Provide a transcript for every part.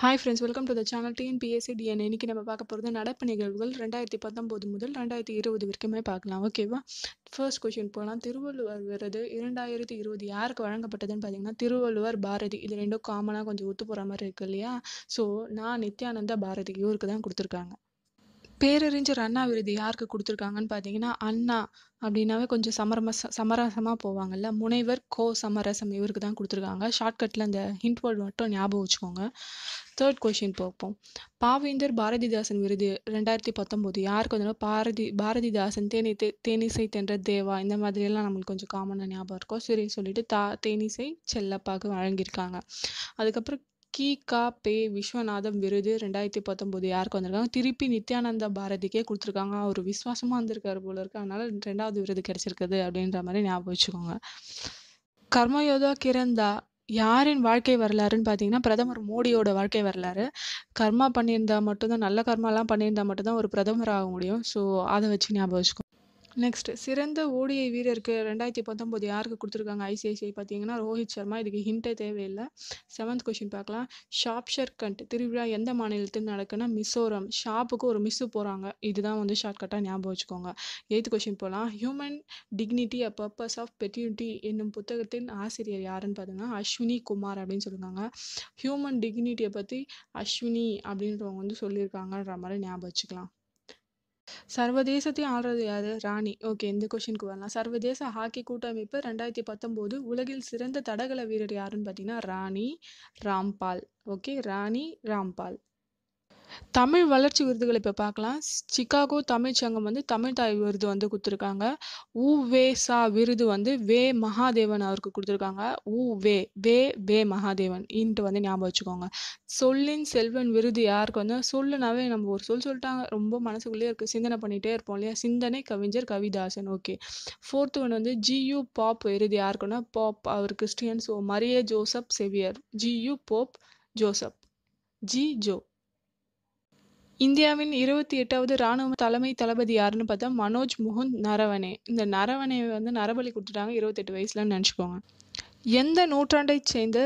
hi friends welcome to the channel TNPSC TN இன்னைக்கு நம்ம பார்க்க போகிறது நடப்பு நிகழ்வுகள் ரெண்டாயிரத்தி பத்தொம்போது முதல் ரெண்டாயிரத்தி இருபது வரைக்குமே பார்க்கலாம் ஓகேவா ஃபர்ஸ்ட் கொஷின் போகலாம் திருவள்ளுவர் விருது இரண்டாயிரத்தி இருபது யாருக்கு வழங்கப்பட்டதுன்னு பார்த்தீங்கன்னா திருவள்ளுவர் பாரதி இது ரெண்டும் காமனாக கொஞ்சம் ஒத்து போகிற மாதிரி இருக்கு இல்லையா ஸோ நான் நித்யானந்தா பாரதி இவருக்கு தான் கொடுத்துருக்காங்க பேரறிஞர் அண்ணா விருது யாருக்கு கொடுத்துருக்காங்கன்னு பார்த்தீங்கன்னா அண்ணா அப்படின்னாவே கொஞ்சம் சமரமச சமரசமாக போவாங்கல்ல முனைவர் கோ சமரசம் இவருக்கு தான் கொடுத்துருக்காங்க ஷார்ட்கட்டில் அந்த ஹிண்ட் வேர்டு மட்டும் ஞாபகம் வச்சுக்கோங்க தேர்ட் கொஷின் பார்ப்போம் பாவேந்தர் பாரதிதாசன் விருது ரெண்டாயிரத்தி பத்தொம்போது யாருக்கு வந்து பாரதி பாரதிதாசன் தேனி தே தேனிசை தென்ற தேவா இந்த மாதிரியெல்லாம் நம்மளுக்கு கொஞ்சம் காமனாக ஞாபகம் இருக்கும் சரி சொல்லிட்டு தா தேனிசை செல்லப்பாக்கு வழங்கியிருக்காங்க அதுக்கப்புறம் கி கா பே விஸ்வநாதம் விருது ரெண்டாயிரத்தி பத்தொம்போது யாருக்கு வந்திருக்காங்க திருப்பி நித்யானந்த பாரதிக்கே கொடுத்துருக்காங்க அவர் விசுவாசமாக வந்திருக்காரு போல இருக்கு அதனால் ரெண்டாவது விருது கிடச்சிருக்குது அப்படின்ற மாதிரி ஞாபகம் வச்சுக்கோங்க கர்மயோதா கிரந்தா யாரின் வாழ்க்கை வரலாறுன்னு பார்த்தீங்கன்னா பிரதமர் மோடியோட வாழ்க்கை வரலாறு கர்மா பண்ணியிருந்தா மட்டும்தான் நல்ல கர்மாலாம் பண்ணியிருந்தா மட்டும்தான் ஒரு பிரதமர் ஆக முடியும் ஸோ அதை வச்சு ஞாபகம் வச்சுக்கோங்க நெக்ஸ்ட் சிறந்த ஓடிஐ வீரருக்கு ரெண்டாயிரத்தி பத்தொம்போது யாருக்கு கொடுத்துருக்காங்க ஐசிஐசிஐ பார்த்தீங்கன்னா ரோஹித் சர்மா இதுக்கு ஹிண்டே தேவையில்லை செவன்த் கொஷின் பார்க்கலாம் ஷாப்ஷர் கண்ட் திருவிழா எந்த மாநிலத்தில் நடக்குன்னா மிசோரம் ஷாப்புக்கு ஒரு மிஸ்ஸு போகிறாங்க இதுதான் வந்து ஷார்ட்கட்டாக ஞாபகம் வச்சுக்கோங்க எயித்து கொஷின் போகலாம் human dignity a purpose of perpetuity என்னும் புத்தகத்தின் ஆசிரியர் யாருன்னு பார்த்தீங்கன்னா அஸ்வினி குமார் அப்படின்னு சொல்லியிருக்காங்க ஹியூமன் டிக்னிட்டியை பற்றி அஸ்வினி அப்படின்றவங்க வந்து சொல்லியிருக்காங்கன்ற மாதிரி ஞாபகம் வச்சுக்கலாம் சர்வதேசத்தையும் ஆள்றது யாரு ராணி ஓகே இந்த கொஷினுக்கு வரலாம் சர்வதேச ஹாக்கி கூட்டமைப்பு ரெண்டாயிரத்தி பத்தொம்போது உலகில் சிறந்த தடகள வீரர் யாருன்னு பார்த்தீங்கன்னா ராணி ராம்பால் ஓகே ராணி ராம்பால் தமிழ் வளர்ச்சி விருதுகளை இப்போ பார்க்கலாம் சிக்காகோ தமிழ் சங்கம் வந்து தமிழ் தாய் விருது வந்து கொடுத்துருக்காங்க உ வே சா விருது வந்து வே மகாதேவன் அவருக்கு கொடுத்துருக்காங்க உ வே வே வே மகாதேவன் இன்ட்டு வந்து ஞாபகம் வச்சுக்கோங்க சொல்லின் செல்வன் விருது யாருக்கு வந்து சொல்லுனாவே நம்ம ஒரு சொல் சொல்லிட்டாங்க ரொம்ப மனசுக்குள்ளேயே இருக்குது சிந்தனை பண்ணிகிட்டே இருப்போம் இல்லையா சிந்தனை கவிஞர் கவிதாசன் ஓகே ஃபோர்த்து ஒன் வந்து ஜியூ பாப் விருது யாருக்குன்னா பாப் அவர் Christian so Maria Joseph Xavier G U Pope Joseph ஜி ஜோ இந்தியாவின் இருபத்தி எட்டாவது ராணுவ தலைமை தளபதி யாருன்னு பார்த்தா மனோஜ் முகுந்த் நரவனே இந்த நரவனே வந்து நரபலி கொடுத்துட்டாங்க இருபத்தெட்டு வயசுலன்னு நினச்சிக்கோங்க எந்த நூற்றாண்டை சேர்ந்த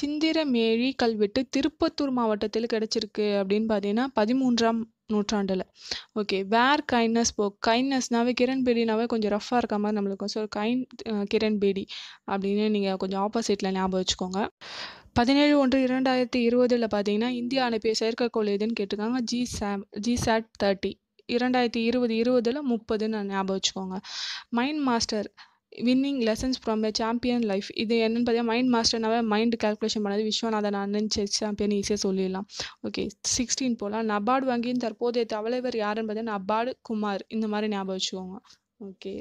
சிந்திரமேழி கல்வெட்டு திருப்பத்தூர் மாவட்டத்தில் கிடச்சிருக்கு அப்படின்னு பார்த்தீங்கன்னா பதிமூன்றாம் நூற்றாண்டில் ஓகே வேர் கைண்ட்னஸ் போ கைண்ட்னஸ்னாவே கிரண் பேடினாவே கொஞ்சம் ரஃப்பாக இருக்க மாதிரி நம்மளுக்கு ஸோ கைண்ட் கிரண் பேடி அப்படின்னு நீங்கள் கொஞ்சம் ஆப்போசிட்டில் ஞாபகம் வச்சுக்கோங்க பதினேழு ஒன்று இரண்டாயிரத்தி இருபதில் பார்த்தீங்கன்னா இந்தியா அனுப்பிய செயற்கைக்கோள் எதுன்னு கேட்டிருக்காங்க ஜி சாம் ஜி சாட் தேர்ட்டி இரண்டாயிரத்தி இருபது இருபதில் முப்பதுன்னு ஞாபகம் வச்சுக்கோங்க mind master winning lessons from a champion life இது என்னென்னு பார்த்தீங்கன்னா மைண்ட் மாஸ்டர்னாவே மைண்டு கேல்குலேஷன் பண்ணது விஸ்வநாதன் அண்ணன் செஸ் சாம்பியன் ஈஸியாக சொல்லிடலாம் ஓகே சிக்ஸ்டீன் போகலாம் நபார்டு வங்கியின் தற்போதைய தவலைவர் யாருன்னு பார்த்தீங்கன்னா நபார்டு குமார் இந்த மாதிரி ஞாபகம் வச்சுக்கோங்க ஓகே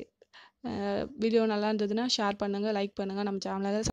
வீடியோ நல்லா இருந்ததுன்னா ஷேர் பண்ணுங்கள் லைக் பண்ணுங்கள் நம்ம சேனலில்